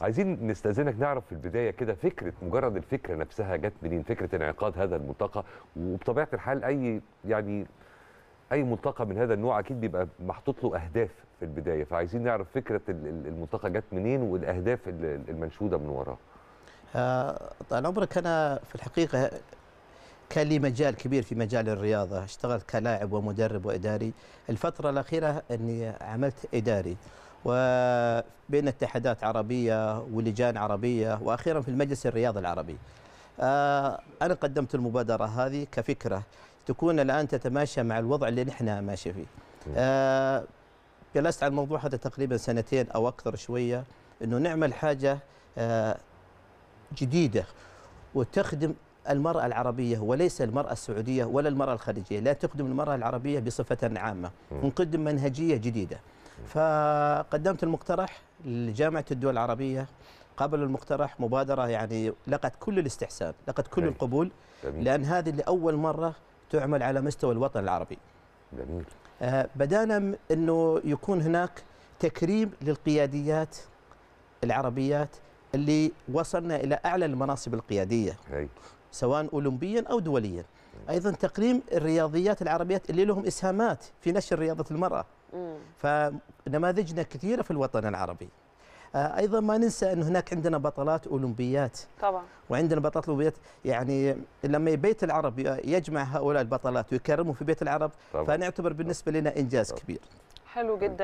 عايزين نستاذنك نعرف في البدايه كده فكره مجرد الفكره نفسها جت منين فكره انعقاد هذا الملتقى وبطبيعه الحال اي يعني اي ملتقى من هذا النوع اكيد بيبقى محطوط له اهداف في البدايه فعايزين نعرف فكره الملتقى جت منين والاهداف المنشوده من وراه آه، طال عمرك انا في الحقيقه كان لي مجال كبير في مجال الرياضه اشتغلت كلاعب ومدرب واداري الفتره الاخيره اني عملت اداري وبين اتحادات عربية ولجان عربية وأخيرا في المجلس الرياضي العربي آه، أنا قدمت المبادرة هذه كفكرة تكون الآن تتماشى مع الوضع اللي نحن ماشي فيه آه، جلست على الموضوع هذا تقريبا سنتين أو أكثر شوية أنه نعمل حاجة آه، جديدة وتخدم المرأة العربية وليس المرأة السعودية ولا المرأة الخارجية لا تخدم المرأة العربية بصفة عامة نقدم منهجية جديدة فقدمت المقترح لجامعة الدول العربية قبل المقترح مبادرة يعني لقت كل الاستحسان لقت كل جميل. القبول جميل. لأن هذه لأول مرة تعمل على مستوى الوطن العربي جميل آه بدانا أنه يكون هناك تكريم للقياديات العربيات اللي وصلنا إلى أعلى المناصب القيادية هي. سواء أولمبيا أو دوليا أيضا تقريم الرياضيات العربيات اللي لهم إسهامات في نشر رياضة المرأة فنماذجنا كثيره في الوطن العربي آه، ايضا ما ننسى ان هناك عندنا بطلات اولمبيات طبعا وعندنا بطلات اولمبيات يعني لما بيت العرب يجمع هؤلاء البطلات ويكرمهم في بيت العرب طبعا. فنعتبر بالنسبه لنا انجاز طبعا. كبير حلو جدا